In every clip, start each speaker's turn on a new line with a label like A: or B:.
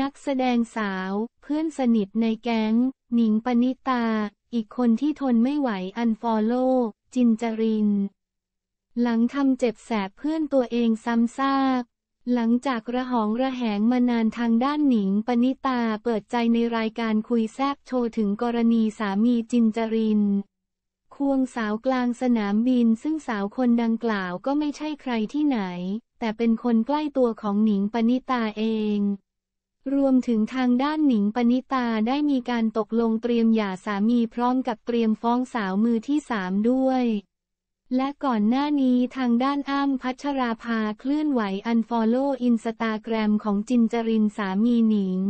A: นักแสดงสาว เพื่อนสนิทในแก๊งหนิงปณิตา อีกคนที่ทนไม่ไหวอันฟอลโล่จินจริน หลังทำเจ็บแสบเพื่อนตัวเองซ้ำซาก หลังจากระหองระแหงมานานทางด้านหนิงปณิตา เปิดใจในรายการคุยแซบโชว์ถึงกรณีสามีจินจริน ควงสาวกลางสนามบินซึ่งสาวคนดังกล่าวก็ไม่ใช่ใครที่ไหน แต่เป็นคนใกล้ตัวของหนิงปณิตาเองรวมถึงทางด้านหนิงปณิตาได้มีการตกลงเตรียมหย่าสามีพร้อมกับเตรียมฟ้องสาวมือที่สามด้วย และก่อนหน้านี้ทางด้านอ้ำพัชราภาเคลื่อนไหวอันฟอลโล่อินสตาแกรมของจินจรินสามีหนิง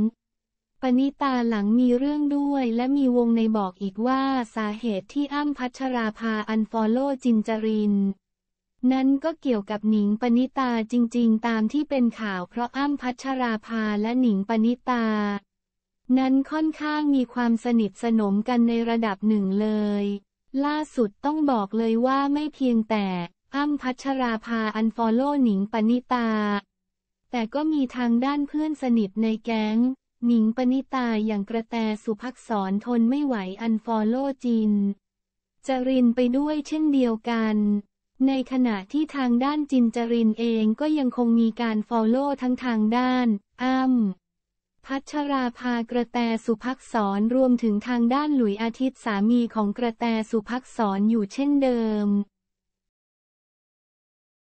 A: ปณิตาหลังมีเรื่องด้วยและมีวงในบอกอีกว่าสาเหตุที่อ้ำพัชราภาอันฟอลโล่จินจรินนั้นก็เกี่ยวกับหนิงปณิตาจริงๆ ตามที่เป็นข่าวเพราะอ้ำพัชราภาและหนิงปณิตา นั้นค่อนข้างมีความสนิทสนมกันในระดับหนึ่งเลย ล่าสุดต้องบอกเลยว่าไม่เพียงแต่อ้ำพัชราภาอันฟอลโล่หนิงปณิตา แต่ก็มีทางด้านเพื่อนสนิทในแก๊งหนิงปณิตาอย่างกระแตสุภักษรทนไม่ไหวอันฟอลโล่จินจรินไปด้วยเช่นเดียวกันในขณะที่ทางด้านจินจรินเองก็ยังคงมีการฟอลโล่ทั้งทางด้านอัมพัชราภากระแตสุภักษรรวมถึงทางด้านหลุยอาทิตย์สามีของกระแตสุภักษรอยู่เช่นเดิม